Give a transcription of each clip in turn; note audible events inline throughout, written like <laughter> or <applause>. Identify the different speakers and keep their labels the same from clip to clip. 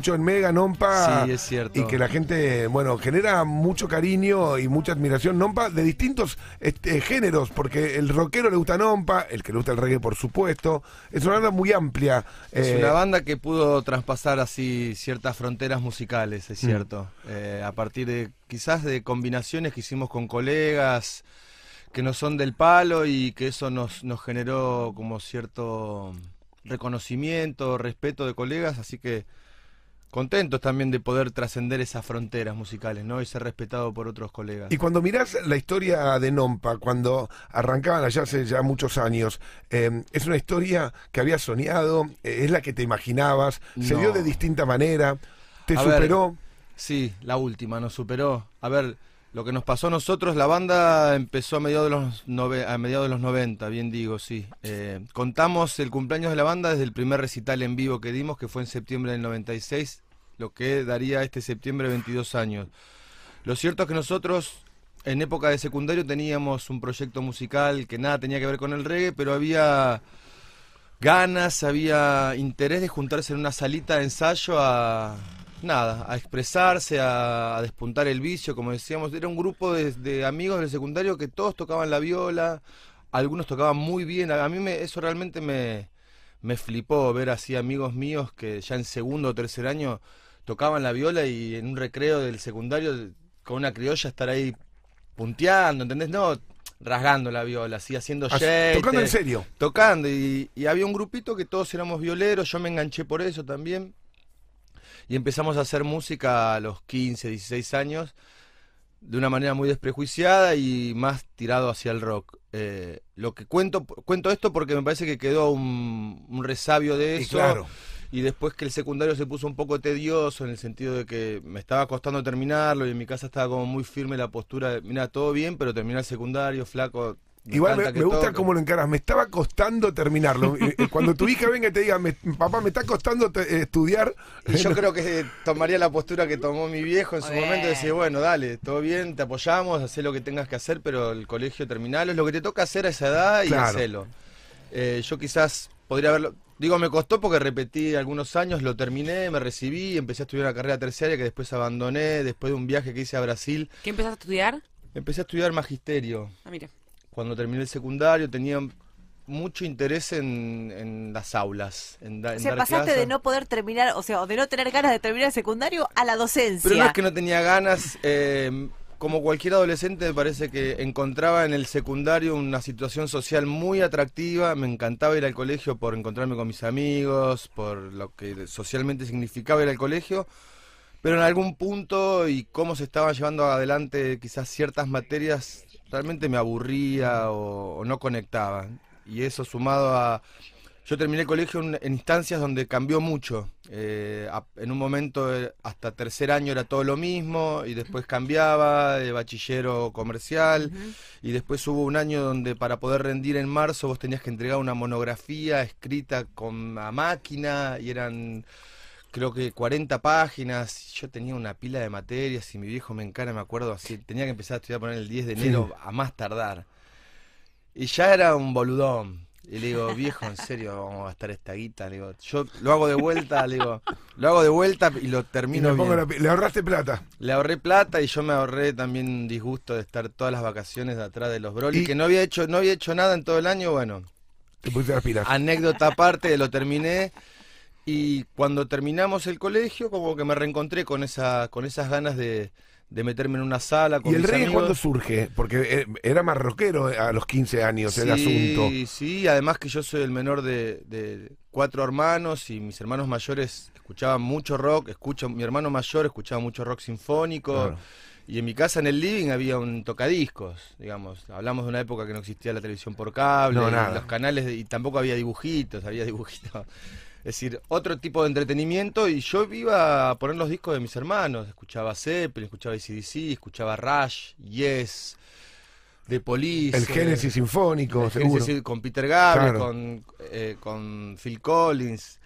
Speaker 1: mucho en Mega, Nompa. es cierto. Y que la gente, bueno, genera mucho cariño y mucha admiración, Nompa, de distintos este, géneros, porque el rockero le gusta Nompa, el que le gusta el reggae, por supuesto. Es una banda muy amplia. Es eh, una
Speaker 2: banda que pudo traspasar así ciertas fronteras musicales, es mm. cierto. Eh, a partir de quizás de combinaciones que hicimos con colegas que no son del palo y que eso nos, nos generó como cierto reconocimiento, respeto de colegas, así que contentos también de poder trascender esas fronteras musicales, ¿no? Y ser respetado por otros colegas. Y
Speaker 1: cuando mirás la historia de Nompa, cuando arrancaban allá hace ya muchos años, em, ¿es una historia que habías soñado? ¿Es la que te imaginabas? ¿Se dio de distinta manera? ¿Te superó?
Speaker 2: sí, la última nos superó. A ver lo que nos pasó a nosotros, la banda empezó a mediados de los, a mediados de los 90, bien digo, sí. Eh, contamos el cumpleaños de la banda desde el primer recital en vivo que dimos, que fue en septiembre del 96, lo que daría este septiembre 22 años. Lo cierto es que nosotros en época de secundario teníamos un proyecto musical que nada tenía que ver con el reggae, pero había ganas, había interés de juntarse en una salita de ensayo a nada, a expresarse, a, despuntar el vicio, como decíamos. Era un grupo de, amigos del secundario que todos tocaban la viola, algunos tocaban muy bien. A, mí me, eso realmente me, flipó ver así amigos míos que ya en segundo o tercer año tocaban la viola y en un recreo del secundario con una criolla estar ahí punteando, ¿entendés? No, rasgando la viola, así haciendo Tocando en serio. Tocando, y, y había un grupito que todos éramos violeros, yo me enganché por eso también y empezamos a hacer música a los 15, 16 años de una manera muy desprejuiciada y más tirado hacia el rock. Eh, lo que cuento, cuento esto porque me parece que quedó un, resabio de eso. Y, después que el secundario se puso un poco tedioso en el sentido de que me estaba costando terminarlo y en mi casa estaba como muy firme la postura de, mira, todo bien, pero terminar el secundario, flaco, Igual me, gusta
Speaker 1: cómo lo encaras. Me estaba costando terminarlo. <laughs> Cuando tu hija venga y te diga, papá, me está costando eh, estudiar. yo <laughs> creo que eh, tomaría la postura que tomó mi viejo en su momento: decir, bueno, dale, todo bien, te apoyamos,
Speaker 2: haz lo que tengas que hacer, pero el colegio terminalo. Es lo que te toca hacer a esa edad y hacerlo eh, yo quizás podría haberlo. Digo, me costó porque repetí algunos años, lo terminé, me recibí, empecé a estudiar una carrera terciaria que después abandoné después de un viaje que hice a Brasil.
Speaker 1: ¿Qué empezaste a estudiar?
Speaker 2: Empecé a estudiar magisterio. Ah, mira cuando terminé el secundario, tenía mucho interés en, las aulas. En pasaste de no poder terminar, o sea, de no tener ganas de terminar el secundario a la docencia. Pero no es que no tenía ganas. Em, como cualquier adolescente, me parece que encontraba en el secundario una situación social muy atractiva. Me encantaba ir al colegio por encontrarme con mis amigos, por lo que socialmente significaba ir al colegio. Pero en algún punto y cómo se estaban llevando adelante quizás ciertas materias realmente me aburría o, no conectaba. Y eso sumado a... Yo terminé el colegio en, instancias donde cambió mucho. Eh, en un momento, eh, hasta tercer año era todo lo mismo, y después cambiaba de bachillero comercial, y después hubo un año donde para poder rendir en marzo vos tenías que entregar una monografía escrita con a máquina, y eran creo que 40 páginas, yo tenía una pila de materias y mi viejo me encara, me acuerdo, así, tenía que empezar a estudiar poner el 10 de enero a más tardar. Y ya era un boludón. Y le digo, viejo, en serio, vamos a gastar esta guita. Le digo, yo lo hago de vuelta, le digo, lo hago de vuelta y lo termino. le ahorraste plata. Le ahorré plata y yo me ahorré también un disgusto de estar todas las vacaciones atrás de los broles que no había hecho, no había hecho nada en todo el año, bueno. Te pusiste Anécdota aparte, lo terminé. Y cuando terminamos el colegio, como que me reencontré con, esa, con esas ganas de, de meterme en una sala con ¿Y el rey reggae cuándo
Speaker 1: surge? Porque eh, era más marroquero eh, a los 15 años el asunto.
Speaker 2: Sí, sí, además que yo soy el menor de, cuatro hermanos y mis hermanos mayores escuchaban mucho rock, escucho, mi hermano mayor escuchaba mucho rock sinfónico. Y en mi casa, en el living, había un tocadiscos, digamos. Hablamos de una época que no existía la televisión por cable, los canales, y tampoco había dibujitos, había dibujitos es decir, otro tipo de entretenimiento y yo iba a poner los discos de mis hermanos. Escuchaba Zeppelin, escuchaba ICDC, escuchaba Rush, Yes, The Police. El Génesis eh, Sinfónico, el Génesis con Peter Gabriel, eh, con, Phil Collins.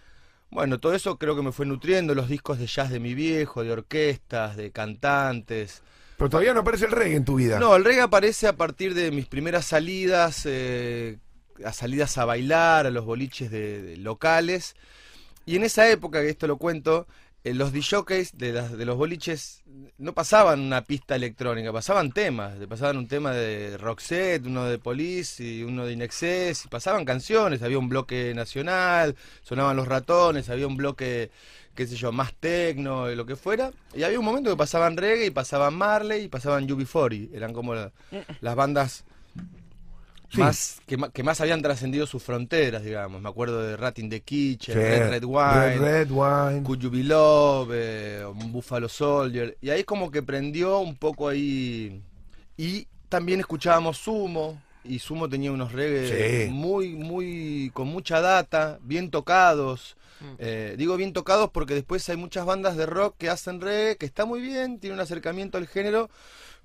Speaker 2: Bueno, todo eso creo que me fue nutriendo, los discos de jazz de mi viejo, de orquestas, de cantantes.
Speaker 1: Pero todavía no aparece el reggae en tu vida. No,
Speaker 2: el reggae aparece a partir de mis primeras salidas eh, a salidas a bailar, a los boliches de, locales. Y en esa época, que esto lo cuento, eh, los DJs de, los boliches no pasaban una pista electrónica, pasaban temas. Pasaban un tema de Roxette, uno de Police y uno de Inexcess. pasaban canciones, había un bloque nacional, sonaban los ratones, había un bloque qué sé yo, más tecno y eh, lo que fuera. Y había un momento que pasaban reggae y pasaban Marley y pasaban UB40. Eran como mm. las bandas más, que, más habían trascendido sus fronteras, digamos. Me acuerdo de Rating de Kitchen, Red Red Wine, Red,
Speaker 1: Wine. You
Speaker 2: Love, eh, Buffalo Soldier. Y ahí es como que prendió un poco ahí. Y también escuchábamos Sumo. Y Sumo tenía unos reggae muy, muy, con mucha data, bien tocados. Mm. Eh, digo bien tocados porque después hay muchas bandas de rock que hacen reggae, que está muy bien, tiene un acercamiento al género,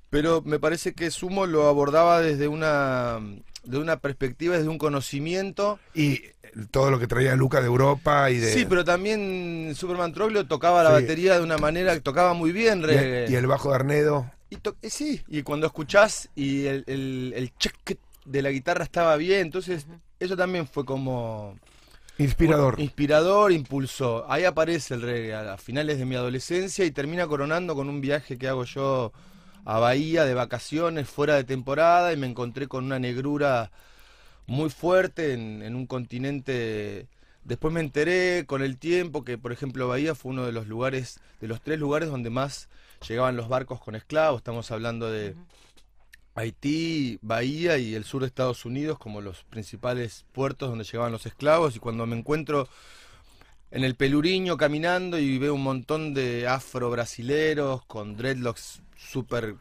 Speaker 2: pero me parece que Sumo lo abordaba desde una, de una perspectiva, desde un conocimiento.
Speaker 1: Y eh, todo lo que traía Luca de Europa y de... Sí,
Speaker 2: pero también Superman Troglio tocaba la batería de una manera, que tocaba muy bien. Reggae. Y, el, bajo de Arnedo. Y eh, sí, y cuando escuchás y el, el, check de la guitarra estaba bien, entonces eso también fue como... Inspirador. inspirador, impulsó. Ahí aparece el reggae a finales de mi adolescencia y termina coronando con un viaje que hago yo a Bahía de vacaciones, fuera de temporada, y me encontré con una negrura muy fuerte en, en un continente. Después me enteré con el tiempo que, por ejemplo, Bahía fue uno de los lugares, de los tres lugares donde más llegaban los barcos con esclavos. Estamos hablando de Haití, Bahía y el sur de Estados Unidos como los principales puertos donde llegaban los esclavos. Y cuando me encuentro en el peluriño caminando y veo un montón de afro-brasileros con dreadlocks súper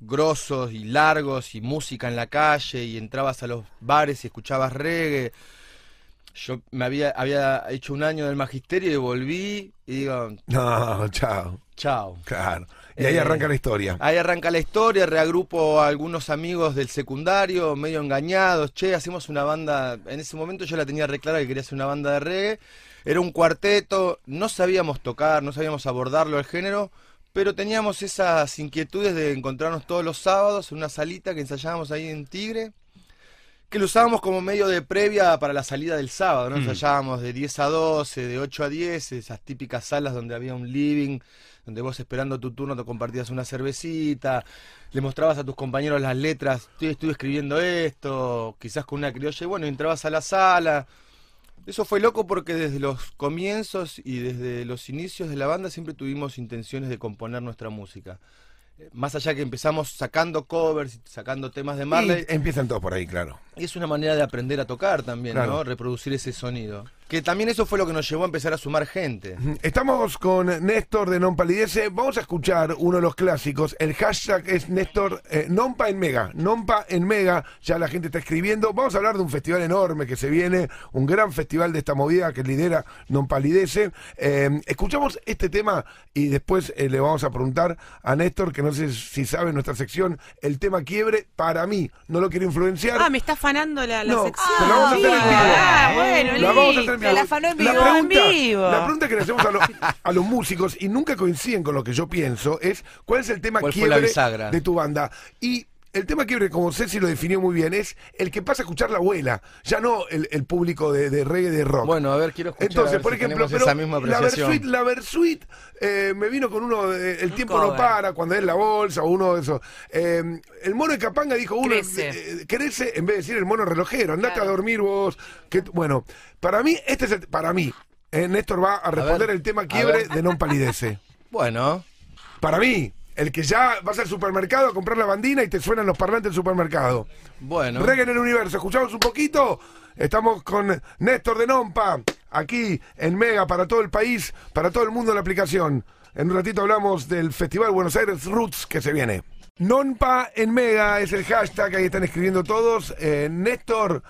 Speaker 2: grosos y largos y música en la calle y entrabas a los bares y escuchabas reggae. Yo me había, había hecho un año del magisterio y volví y digo... <laughs>
Speaker 1: No, chao. Chao. Claro. Y ahí eh, arranca la historia.
Speaker 2: Ahí arranca la historia, reagrupo a algunos amigos del secundario, medio engañados, che, hacemos una banda, en ese momento yo la tenía reclara que quería hacer una banda de reggae era un cuarteto, no sabíamos tocar, no sabíamos abordarlo al género, pero teníamos esas inquietudes de encontrarnos todos los sábados en una salita que ensayábamos ahí en Tigre, que lo usábamos como medio de previa para la salida del sábado, Nos mm. Ensayábamos de 10 a 12, de 8 a 10, esas típicas salas donde había un living, donde vos esperando tu turno te compartías una cervecita, le mostrabas a tus compañeros las letras, estoy, estoy escribiendo esto, quizás con una criolla, y bueno, entrabas a la sala eso fue loco porque desde los comienzos y desde los inicios de la banda siempre tuvimos intenciones de componer nuestra música. Eh, más allá que empezamos sacando covers, sacando temas de Marley.
Speaker 1: Y empiezan todos por ahí, claro.
Speaker 2: Y es una manera de aprender a tocar también, ¿no? Reproducir ese sonido que también eso fue lo que nos llevó a empezar a sumar gente.
Speaker 1: <laughs> Estamos con Néstor de Nonpalidece. Vamos a escuchar uno de los clásicos. El hashtag es Néstor eh, Nonpa en Mega. Nompa en Mega. Ya la gente está escribiendo. Vamos a hablar de un festival enorme que se viene. Un gran festival de esta movida que lidera Nompalidece, eh, escuchamos este tema y después eh, le vamos a preguntar a Néstor, que no sé si sabe nuestra sección, el tema quiebre. Para mí, no lo quiero influenciar. Ah, me está fanando la, la sección. vamos a hacer ah, la pregunta, en vivo. La pregunta que le hacemos a, a, los músicos, y nunca coinciden con lo que yo pienso, es ¿cuál es el tema quiebre de tu banda? Y el tema quiebre, como Ceci lo definió muy bien, es el que pasa a escuchar la abuela, ya no el, público de, reggae de rock. Bueno, a ver, quiero escuchar Entonces, por ejemplo, esa misma la la Versuit eh, me vino con uno El tiempo no para, cuando es la bolsa, o uno de esos. Em, el mono de Capanga dijo uno eh, eh, crece. en vez de decir el mono relojero, andate a dormir vos. bueno, para mí, este es el, para mí, Néstor va a responder el tema quiebre de non palidece. <laughs> Bueno. Para mí. El que ya vas al supermercado a comprar la bandina y te suenan los parlantes del supermercado. Bueno. Reggae en el universo. Escuchamos un poquito. Estamos con Néstor de Nompa, aquí en Mega, para todo el país, para todo el mundo la aplicación. En un ratito hablamos del Festival Buenos Aires Roots que se viene. Nonpa en Mega es el hashtag, ahí están escribiendo todos. Eh, Néstor.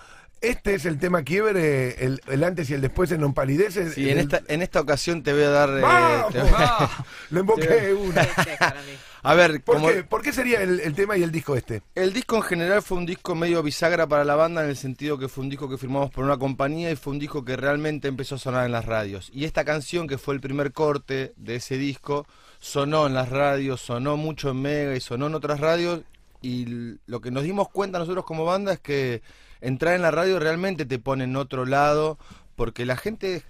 Speaker 1: Este es el tema quiebre, el, antes y el después en Onpalidece. Sí, en, esta, en esta ocasión te voy a dar. Eh, ¡Vamos! Eh, a... <laughs> Lo uno. <laughs> a ver, ¿Por, qué? sería el, el, tema y el disco este?
Speaker 2: El disco en general fue un disco medio bisagra para la banda en el sentido que fue un disco que firmamos por una compañía y fue un disco que realmente empezó a sonar en las radios. Y esta canción, que fue el primer corte de ese disco, sonó en las radios, sonó mucho en Mega y sonó en otras radios. Y lo que nos dimos cuenta nosotros como banda es que entrar en la radio realmente te pone en otro lado, porque la gente,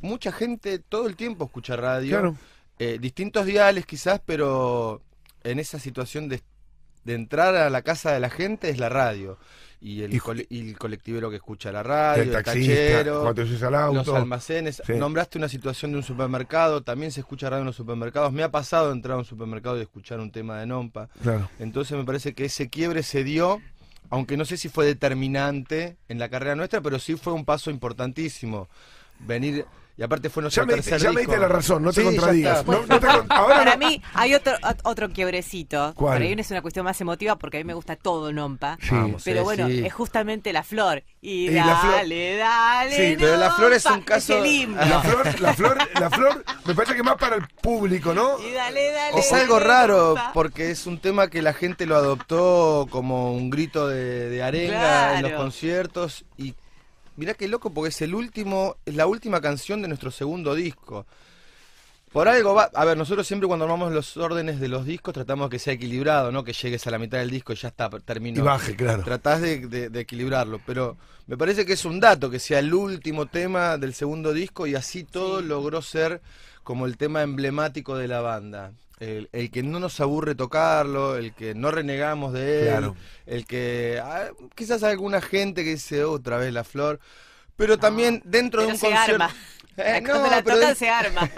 Speaker 2: mucha gente todo el tiempo escucha radio. Eh, distintos diales quizás, pero en esa situación de, entrar a la casa de la gente es la radio. Y el, colectivero que escucha la radio, el, los almacenes. Nombraste una situación de un supermercado, también se escucha radio en los supermercados. Me ha pasado entrar a un supermercado y escuchar un tema de Nompa. Entonces me parece que ese quiebre se dio aunque no sé si fue determinante en la carrera nuestra, pero sí fue un paso importantísimo. Venir y aparte fue nuestro ya me, diste la razón, no te contradigas. Ahora Para mí hay otro, otro quiebrecito. ¿Cuál? Para mí es una cuestión más emotiva porque a mí me gusta todo Nompa. pero bueno, es justamente la flor. Y, y dale, dale. Sí, pero la flor es un caso. la flor,
Speaker 1: la flor, la flor, me parece que más para
Speaker 2: el público, ¿no? Y dale, dale. Es algo raro porque es un tema que la gente lo adoptó como un grito de, de arenga en los conciertos y Mirá qué loco porque es el último, es la última canción de nuestro segundo disco. Por algo va, a ver, nosotros siempre cuando armamos los órdenes de los discos tratamos que sea equilibrado, ¿no? Que llegues a la mitad del disco y ya está, terminó. Y baje, claro. Tratás de, equilibrarlo, pero me parece que es un dato que sea el último tema del segundo disco y así todo logró ser como el tema emblemático de la banda. El, que no nos aburre tocarlo, el que no renegamos de él, el que ah, quizás alguna gente que dice otra vez la flor, pero también dentro de un concierto... arma.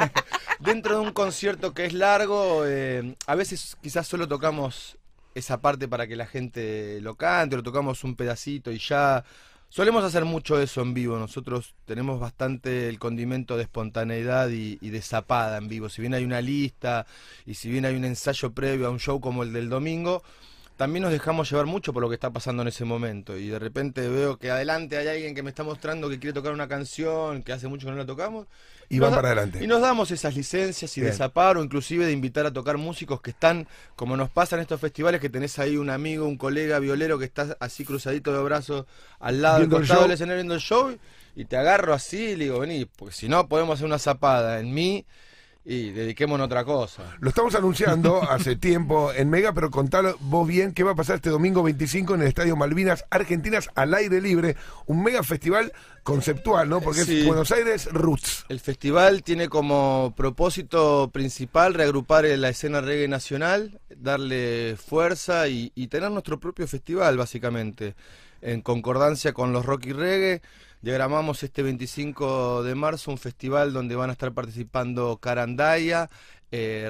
Speaker 2: dentro de un concierto que es largo, eh, a veces quizás solo tocamos esa parte para que la gente lo cante, lo tocamos un pedacito y ya. Solemos hacer mucho eso en vivo, nosotros tenemos bastante el condimento de espontaneidad y, de zapada en vivo. Si bien hay una lista y si bien hay un ensayo previo a un show como el del domingo, también nos dejamos llevar mucho por lo que está pasando en ese momento. Y de repente veo que adelante hay alguien que me está mostrando que quiere tocar una canción, que hace mucho que no la tocamos. Y, van para adelante. Y nos damos esas licencias y desaparo inclusive de invitar a tocar músicos que están, como nos pasa en estos festivales, que tenés ahí un amigo, un colega violero que está así cruzadito de brazos al lado del costado del escenario viendo el show. Y te agarro así y le digo, vení, porque si no podemos hacer una zapada en mí y dediquémonos a otra cosa.
Speaker 1: Lo estamos anunciando <laughs> hace tiempo en Mega, pero contalo vos bien qué va a pasar este domingo 25 en el Estadio Malvinas Argentinas al aire libre. Un mega festival conceptual, ¿no? Porque es Buenos Aires Roots.
Speaker 2: El festival tiene como propósito principal reagrupar la escena reggae nacional, darle fuerza y, y tener nuestro propio festival, básicamente, en concordancia con los rock y reggae. Diagramamos este 25 de marzo un festival donde van a estar participando Carandaya, eh,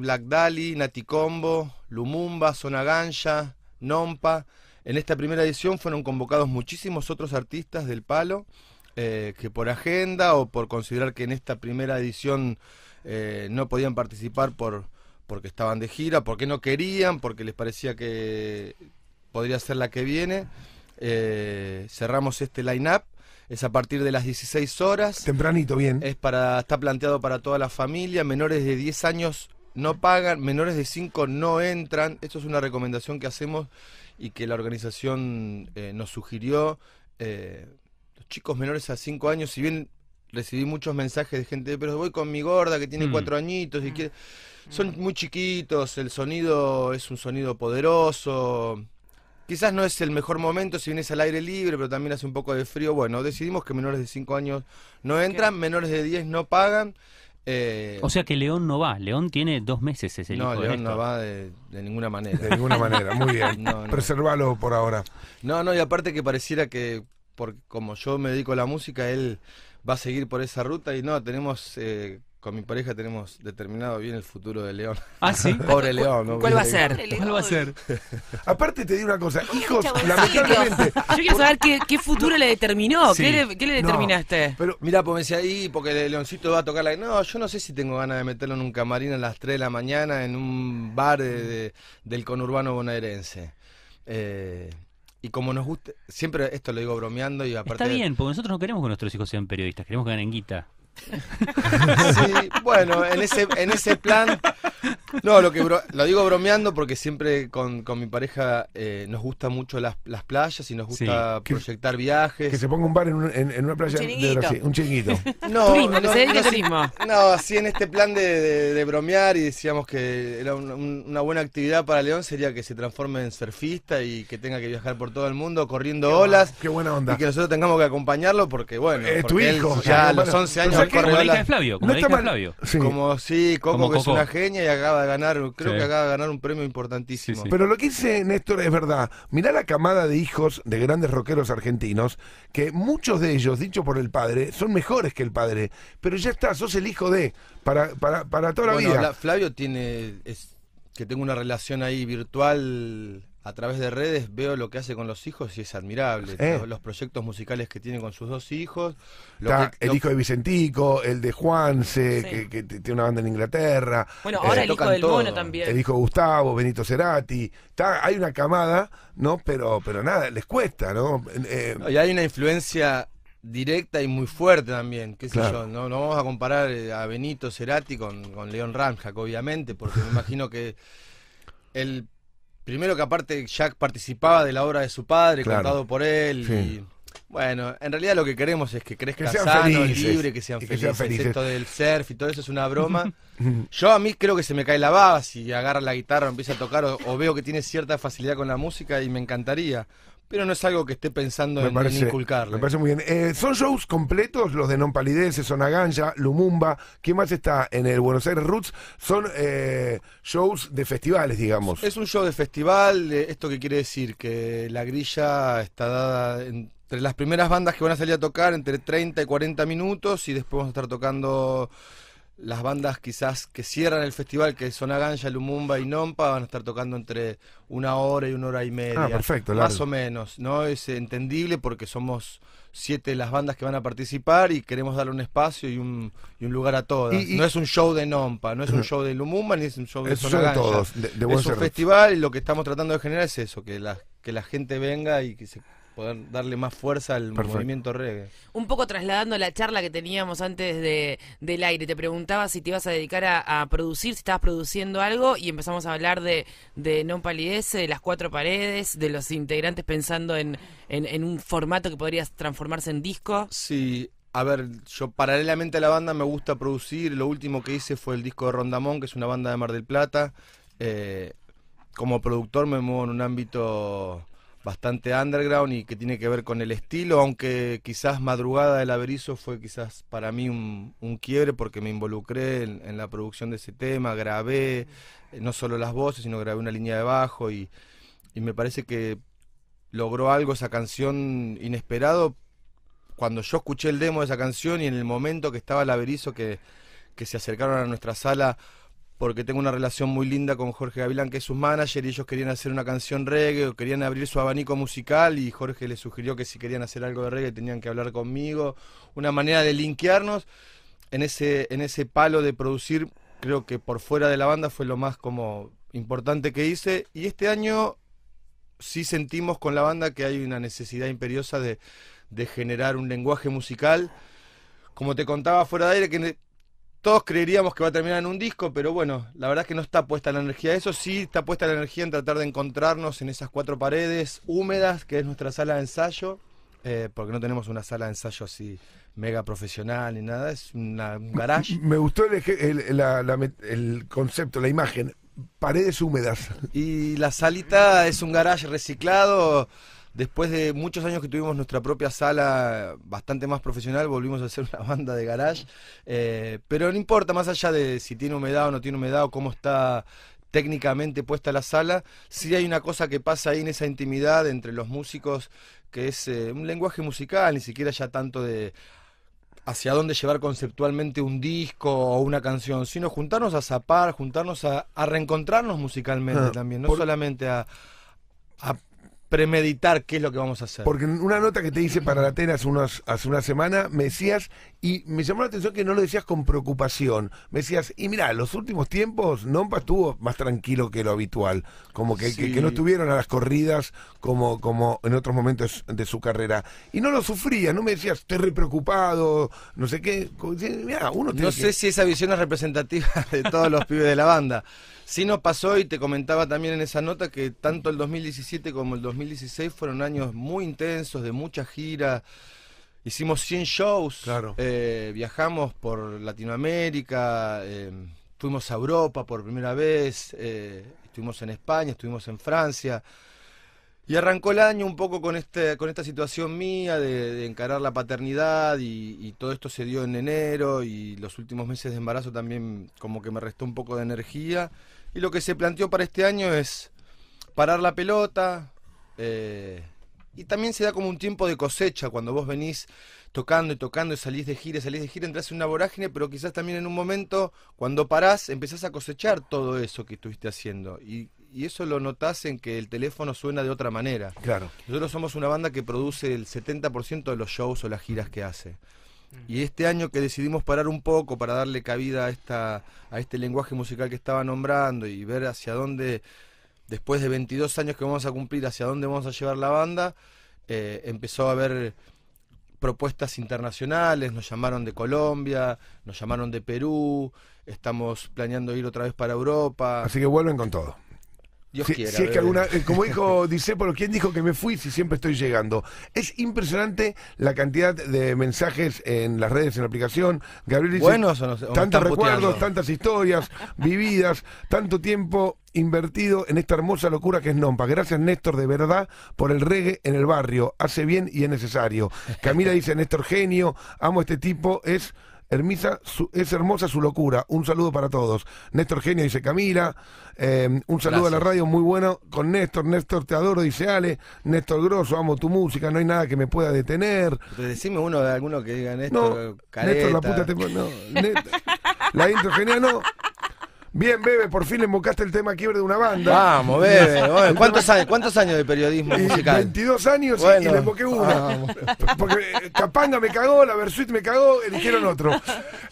Speaker 2: Black Dali, Naticombo, Lumumba, Zona Ganja, Nompa. En esta primera edición fueron convocados muchísimos otros artistas del palo eh, que por agenda o por considerar que en esta primera edición eh, no podían participar por porque estaban de gira, porque no querían, porque les parecía que podría ser la que viene. Eh, cerramos este line-up. Es a partir de las 16 horas. Tempranito, bien. Es para, está planteado para toda la familia. Menores de 10 años no pagan, menores de 5 no entran. Esto es una recomendación que hacemos y que la organización eh, nos sugirió. Eh, los chicos menores a 5 años, si bien recibí muchos mensajes de gente, pero voy con mi gorda que tiene 4 mm. añitos y mm. Son mm. muy chiquitos, el sonido es un sonido poderoso, Quizás no es el mejor momento si vienes al aire libre, pero también hace un poco de frío. Bueno, decidimos que menores de 5 años no entran, menores de 10 no pagan. Eh, o
Speaker 1: sea que León no va, León tiene dos meses ese No, León no
Speaker 2: va de, ninguna manera. De ninguna manera, muy bien. <laughs>
Speaker 1: Preservalo por ahora.
Speaker 2: No, no, y aparte que pareciera que, como yo me dedico a la música, él va a seguir por esa ruta y no, tenemos eh, con mi pareja tenemos determinado bien el futuro de León. ¿Ah, sí? <laughs> Pobre León. ¿Cuál va a ser? ¿Cuál va
Speaker 1: a ser? Aparte te digo una cosa, hijos, lamentablemente... <laughs> Yo quiero saber qué, futuro le determinó, ¿Qué,
Speaker 2: le, determinaste? pero mirá, pues me decía ahí, porque Leoncito va a tocar la... No, yo no sé si tengo ganas de meterlo en un camarín a las 3 de la mañana en un bar del conurbano bonaerense. Eh, y como nos gusta, siempre esto lo digo bromeando y aparte... Está bien, porque
Speaker 1: nosotros no queremos que nuestros hijos sean periodistas, queremos que ganen guita.
Speaker 2: <laughs> bueno, en ese, en ese plan. No, lo que lo digo bromeando porque siempre con, mi pareja eh, nos gusta mucho las, playas y nos gusta proyectar viajes. Que se ponga un bar en,
Speaker 1: una playa Un de Brasil. Un chinguito. No,
Speaker 2: así en este plan de, bromear y decíamos que era una buena actividad para León sería que se transforme en surfista y que tenga que viajar por todo el mundo corriendo olas Qué buena onda. y que nosotros tengamos que acompañarlo porque, bueno, tu ya a <laughs> los 11 años como, Flavio. Como Flavio. Como sí, como que es una genia y acaba de ganar, creo que acaba de ganar un premio importantísimo. Pero
Speaker 1: lo que dice Néstor es verdad. Mirá la camada de hijos de grandes rockeros argentinos, que muchos de ellos, dicho por el padre, son mejores que el padre. Pero ya está, sos el hijo de. Para, para, para toda la vida.
Speaker 2: Flavio tiene. Es, que tengo una relación ahí virtual a través de redes veo lo que hace con los hijos y es admirable. Eh. Los, proyectos musicales que tiene con sus dos hijos.
Speaker 1: el hijo de Vicentico, el de Juanse, que, tiene una banda en Inglaterra. Bueno, eh, ahora el hijo del Mono también. El hijo de Gustavo, Benito Cerati. hay una camada, ¿no? Pero, pero nada, les cuesta, ¿no? Eh, y hay una influencia
Speaker 2: directa y muy fuerte también, ¿no? vamos a comparar a Benito Cerati con, con León Ramjac, obviamente, porque me imagino que el Primero que aparte Jack participaba de la obra de su padre, contado por él. Y, bueno, en realidad lo que queremos es que crezca que que sean felices. Esto del surf y todo eso es una broma. <laughs> Yo a mí creo que se me cae la baba si agarra la guitarra, empieza a tocar o veo que tiene cierta facilidad con la música y me encantaría pero no es algo que esté pensando en, inculcarlo Me parece muy bien.
Speaker 1: Eh, ¿Son shows completos los de Non son Sonaganja, Lumumba? ¿Qué más está en el Buenos Aires Roots? Son eh, shows de festivales, digamos. Es un show de festival.
Speaker 2: ¿Esto qué quiere decir? Que la grilla está dada entre las primeras bandas que van a salir a tocar entre 30 y 40 minutos y después vamos a estar tocando las bandas quizás que cierran el festival, que son Aganja, Lumumba y Nompa, van a estar tocando entre una hora y una hora y media. Ah, perfecto, Más o menos, ¿no? Es entendible porque somos siete las bandas que van a participar y queremos darle un espacio y un, y un lugar a todas. No es un show de Nompa, no es un show de Lumumba, ni es un show de Nompa. Es, es un festival y lo que estamos tratando de generar es eso, que la, que la gente venga y que se poder darle más fuerza al movimiento reggae.
Speaker 1: Un poco trasladando la charla que teníamos antes del aire, te preguntaba si te ibas a dedicar a, producir, si estabas produciendo algo, y empezamos a hablar de, No Palidece, de las cuatro paredes, de los integrantes pensando en, un formato que podría transformarse en disco.
Speaker 2: Sí, a ver, yo paralelamente a la banda me gusta producir, lo último que hice fue el disco de Rondamón, que es una banda de Mar del Plata. Eh, como productor me muevo en un ámbito bastante underground y que tiene que ver con el estilo, aunque quizás Madrugada del Averizo fue quizás para mí un, quiebre porque me involucré en, la producción de ese tema, grabé eh, no solo las voces, sino grabé una línea de bajo y, me parece que logró algo esa canción inesperado. Cuando yo escuché el demo de esa canción y en el momento que estaba el Averizo, que, que se acercaron a nuestra sala porque tengo una relación muy linda con Jorge Gavilán, que es su manager, y ellos querían hacer una canción reggae, o querían abrir su abanico musical, y Jorge les sugirió que si querían hacer algo de reggae tenían que hablar conmigo, una manera de linkearnos en ese, en ese palo de producir, creo que por fuera de la banda fue lo más como importante que hice, y este año sí sentimos con la banda que hay una necesidad imperiosa de, de generar un lenguaje musical, como te contaba fuera de aire, que todos creeríamos que va a terminar en un disco, pero bueno, la verdad es que no está puesta la energía de eso, sí está puesta la energía en tratar de encontrarnos en esas cuatro paredes húmedas, que es nuestra sala de ensayo, eh, porque no tenemos una sala de ensayo así mega profesional ni nada, es un
Speaker 1: garage. Me gustó el, el concepto, la imagen, paredes húmedas. Y la salita es un
Speaker 2: garage reciclado Después de muchos años que tuvimos nuestra propia sala bastante más profesional, volvimos a ser <laughs> una banda de garage. Eh, pero no importa, más allá de si tiene humedad o no tiene humedad o cómo está técnicamente puesta la sala, sí hay una cosa que pasa ahí en esa intimidad entre los músicos, que es eh, un lenguaje musical, ni siquiera ya tanto de hacia dónde llevar conceptualmente un disco o una canción, sino juntarnos a zapar, juntarnos a, reencontrarnos musicalmente también, no solamente a premeditar qué es lo que vamos a hacer. Porque
Speaker 1: una nota que te hice para la unos, hace una semana, Mesías decías y me llamó la atención que no lo decías con preocupación. Me decías, y mira, los últimos tiempos Nompa estuvo más tranquilo que lo habitual. Como que, que, no estuvieron a las corridas como, como en otros momentos de su carrera. Y no lo sufría, no me decías, estoy re preocupado, no sé qué. mira uno no sé si esa visión es representativa <laughs>
Speaker 2: de todos los pibes de la banda. Si nos pasó, y te comentaba también en esa nota, que tanto el 2017 como el 2016 fueron años muy intensos, de mucha gira Hicimos 100 shows, eh, viajamos por Latinoamérica, eh, fuimos a Europa por primera vez, eh, estuvimos en España, estuvimos en Francia. Y arrancó el año un poco con, este, con esta situación mía de, encarar la paternidad y, y, todo esto se dio en enero y los últimos meses de embarazo también como que me restó un poco de energía. Y lo que se planteó para este año es parar la pelota y también se da como un tiempo de cosecha cuando vos venís tocando y tocando y salís de gira, salís de gira, entras en una vorágine, pero quizás también en un momento, cuando parás, empezás a cosechar todo eso que estuviste haciendo. Y, y eso lo notás en que el teléfono suena de otra manera. Claro. Nosotros somos una banda que produce el 70% de los shows o las giras que hace. Mm. Y este año que decidimos parar un poco para darle cabida a, esta, a este lenguaje musical que estaba nombrando y ver hacia dónde después de 22 años que vamos a cumplir hacia dónde vamos a llevar la banda, eh, empezó a haber propuestas internacionales, nos llamaron de Colombia, nos llamaron de Perú, estamos planeando ir otra vez para Europa.
Speaker 1: Así que vuelven con todo
Speaker 2: si, es que alguna, eh, como dijo
Speaker 1: <laughs> por ¿quién dijo que me fui si siempre estoy llegando? Es impresionante la cantidad de mensajes en las redes, en la aplicación. Gabriel dice, bueno, tantos recuerdos, tantas historias vividas, tanto tiempo invertido en esta hermosa locura que es Nompa. Gracias Néstor, de verdad, por el reggae en el barrio. Hace bien y es necesario. Camila dice, Néstor, genio, amo a este tipo, es Hermisa, es hermosa su locura. Un saludo para todos. Néstor Genio dice Camila. Eh, un saludo a la radio muy bueno con Néstor. Néstor, te adoro, dice Ale. Néstor Grosso, amo tu música. No hay nada que me pueda detener. decime uno de alguno que diga Néstor. No, Néstor, la puta te. No, la intro no. Bien, Bebe, por fin le invocaste el tema quiebre de una banda. Vamos, Bebe. ¿cuántos, años, de periodismo musical? 22 años y le envoqué uno. Porque eh, Capanga me cagó, la Versuit me cagó, eligieron otro.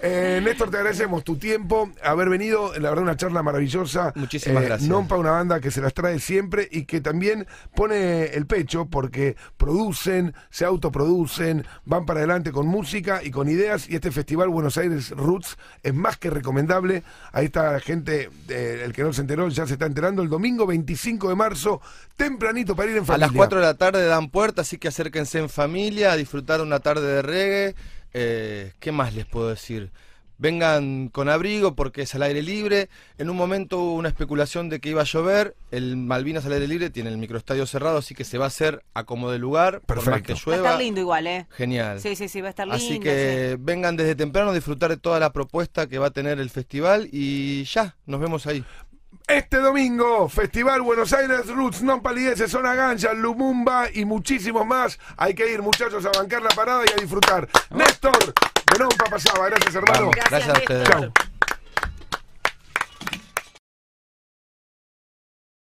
Speaker 1: Eh, Néstor, te agradecemos tu tiempo, haber venido. La verdad, una charla maravillosa. Muchísimas gracias eh, gracias. Nompa, una banda que se las trae siempre y que también pone el pecho porque producen, se autoproducen, van para adelante con música y con ideas. Y este festival Buenos Aires Roots es más que recomendable. a esta la gente, eh, el que no se enteró ya se está enterando, el domingo 25 de marzo, tempranito para ir en familia. A las 4 de la tarde dan puerta, así que acérquense en familia a disfrutar una tarde de
Speaker 2: reggae. Eh, ¿Qué más les puedo decir? vengan con abrigo porque es al aire libre. En un momento hubo una especulación de que iba a llover, el Malvinas al aire libre tiene el microestadio cerrado, así que se va a hacer a como de lugar, Perfecto. por que llueva. Va a estar lindo igual, ¿eh? Genial. Sí, sí, sí,
Speaker 1: va a estar lindo. Así que
Speaker 2: vengan desde temprano a disfrutar de toda la propuesta que va a tener el festival y
Speaker 1: ya, nos vemos ahí. Este domingo, Festival Buenos Aires Roots, Non Palideces, Zona Gancha, Lumumba y muchísimos más. Hay que ir, muchachos, a bancar la parada y a disfrutar. Néstor, de Non Papasaba, gracias hermano. Gracias, a ustedes.